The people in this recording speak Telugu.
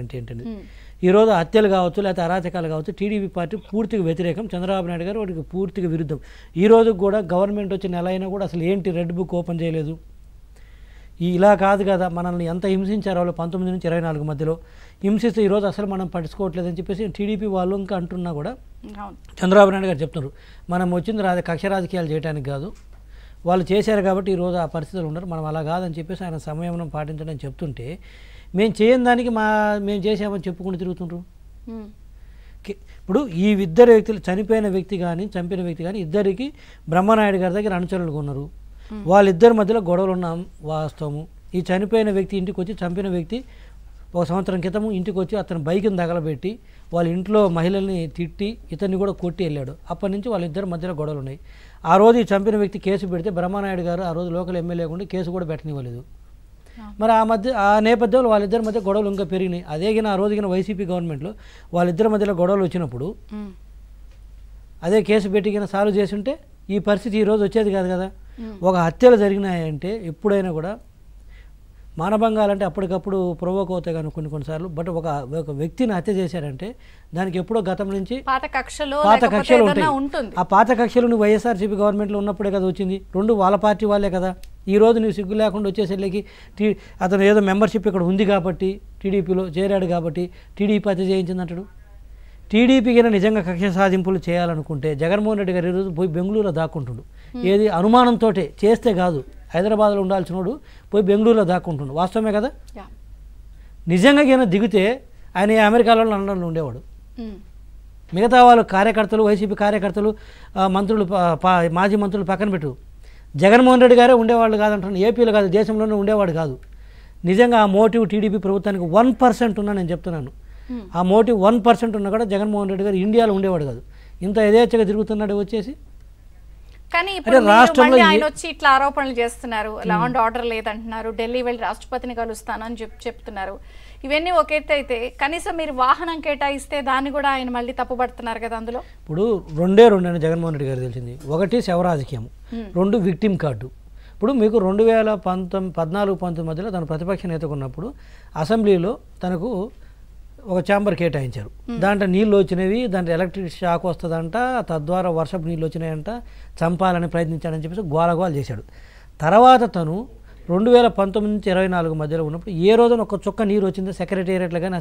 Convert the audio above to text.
అంటే ఏంటండి ఈరోజు హత్యలు కావచ్చు లేకపోతే అరాచకాలు కావచ్చు టీడీపీ పార్టీ పూర్తిగా వ్యతిరేకం చంద్రబాబు నాయుడు గారు వాటికి పూర్తిగా విరుద్ధం ఈ రోజు కూడా గవర్నమెంట్ వచ్చి నెల అయినా కూడా అసలు ఏంటి రెడ్ బుక్ ఓపెన్ చేయలేదు ఈ ఇలా కాదు కదా మనల్ని ఎంత హింసించారు వాళ్ళు పంతొమ్మిది నుంచి ఇరవై నాలుగు మధ్యలో హింసిస్తే ఈరోజు అసలు మనం పట్టించుకోవట్లేదని చెప్పేసి టీడీపీ వాళ్ళు ఇంకా అంటున్నా కూడా చంద్రబాబు నాయుడు గారు చెప్తున్నారు మనం వచ్చింది రాజ కక్ష రాజకీయాలు చేయడానికి కాదు వాళ్ళు చేశారు కాబట్టి ఈరోజు ఆ పరిస్థితులు ఉండరు మనం అలా కాదని చెప్పేసి ఆయన సంయమనం పాటించడం చెప్తుంటే మేము చేయని దానికి మా మేము చేసామని చెప్పుకుంటూ తిరుగుతుంటారు ఇప్పుడు ఈ ఇద్దరు వ్యక్తులు చనిపోయిన వ్యక్తి కానీ చంపిన వ్యక్తి కానీ ఇద్దరికి బ్రహ్మనాయుడు గారి దగ్గర అనుచరులు కొన్నారు వాళ్ళిద్దరి మధ్యలో గొడవలు ఉన్న వాస్తవము ఈ చనిపోయిన వ్యక్తి ఇంటికి వచ్చి చంపిన వ్యక్తి ఒక సంవత్సరం క్రితం ఇంటికి వచ్చి అతను బైక్ని తగలబెట్టి వాళ్ళ ఇంట్లో మహిళల్ని తిట్టి ఇతన్ని కూడా కొట్టి వెళ్ళాడు అప్పటి నుంచి వాళ్ళిద్దరి మధ్యలో గొడవలు ఉన్నాయి ఆ రోజు ఈ చంపిన వ్యక్తి కేసు పెడితే బ్రహ్మనాయుడు గారు ఆ రోజు లోకల్ ఎమ్మెల్యే కూడా కేసు కూడా పెట్టనివ్వలేదు మరి ఆ మధ్య ఆ నేపథ్యంలో వాళ్ళిద్దరి మధ్య గొడవలు ఇంకా పెరిగినాయి అదేగిన ఆ రోజుగిన వైసీపీ గవర్నమెంట్లో వాళ్ళిద్దరి మధ్యలో గొడవలు వచ్చినప్పుడు అదే కేసు పెట్టిన సాల్వ్ చేసి ఉంటే ఈ పరిస్థితి ఈరోజు వచ్చేది కాదు కదా ఒక హత్యలు జరిగినాయంటే ఎప్పుడైనా కూడా మానభంగాలంటే అప్పటికప్పుడు ప్రొవోక్ అవుతాయి కానీ కొన్ని కొన్నిసార్లు బట్ ఒక ఒక వ్యక్తిని హత్య చేశారంటే దానికి ఎప్పుడో గతం నుంచి పాత కక్షలు పాత ఉంటాయి ఆ పాత కక్షలు నువ్వు వైఎస్ఆర్సీపీ గవర్నమెంట్లో ఉన్నప్పుడే కదా వచ్చింది రెండు వాళ్ళ పార్టీ వాళ్ళే కదా ఈ రోజు నువ్వు సిగ్గు లేకుండా వచ్చేసరికి టీ అతను ఏదో మెంబర్షిప్ ఇక్కడ ఉంది కాబట్టి టీడీపీలో చేరాడు కాబట్టి టీడీపీ హత్య చేయించింది అంటాడు టీడీపీకి నిజంగా కక్ష సాధింపులు చేయాలనుకుంటే జగన్మోహన్ రెడ్డి గారు ఈరోజు పోయి బెంగళూరులో దాక్కుంటుడు ఏది అనుమానంతో చేస్తే కాదు హైదరాబాద్లో ఉండాల్సిన వాడు పోయి బెంగళూరులో దాక్కుంటున్నాడు వాస్తవమే కదా నిజంగా ఈయన దిగితే ఆయన అమెరికాలో లండన్లో ఉండేవాడు మిగతా వాళ్ళు కార్యకర్తలు వైసీపీ కార్యకర్తలు మంత్రులు మాజీ మంత్రులు పక్కన పెట్టు జగన్మోహన్ రెడ్డి గారే ఉండేవాళ్ళు కాదంటున్నాను ఏపీలో కాదు దేశంలోనే ఉండేవాడు కాదు నిజంగా ఆ మోటివ్ టీడీపీ ప్రభుత్వానికి వన్ పర్సెంట్ ఉన్నా నేను చెప్తున్నాను ఆ మోటివ్ వన్ పర్సెంట్ ఉన్నా కూడా జగన్మోహన్ రెడ్డి గారు ఇండియాలో ఉండేవాడు కాదు ఇంత యథేచ్ఛగా తిరుగుతున్నాడు వచ్చేసి కానీ రాష్ట్రంలో ఆయన వచ్చి ఇట్లా ఆరోపణలు చేస్తున్నారు లా అండ్ ఆర్డర్ లేదంటున్నారు ఢిల్లీ వెళ్ళి రాష్ట్రపతిని కలుస్తానని చెప్పి చెప్తున్నారు ఇవన్నీ ఒక ఎత్తు అయితే కనీసం మీరు వాహనం కేటాయిస్తే దాన్ని కూడా ఆయన మళ్ళీ తప్పుపడుతున్నారు కదా అందులో ఇప్పుడు రెండే రెండు జగన్మోహన్ రెడ్డి గారు తెలిసింది ఒకటి శవరాజకీయం రెండు విక్టిమ్ కార్డు ఇప్పుడు మీకు రెండు వేల పంతొమ్మిది పద్నాలుగు పంతొమ్మిది మధ్యలో తన ప్రతిపక్ష నేతకు ఉన్నప్పుడు అసెంబ్లీలో తనకు ఒక ఛాంబర్ కేటాయించారు దాంట్లో నీళ్ళు వచ్చినవి దాంట్లో ఎలక్ట్రిక్ షాక్ వస్తుందంట తద్వారా వర్షపు నీళ్ళు వచ్చినాయంట చంపాలని ప్రయత్నించాడని చెప్పేసి గోలగోలు చేశాడు తర్వాత తను రెండు వేల పంతొమ్మిది నుంచి ఇరవై నాలుగు మధ్యలో ఉన్నప్పుడు ఏ రోజున ఒక చుక్క నీరు వచ్చిందో సెక్రటేరియట్లు కానీ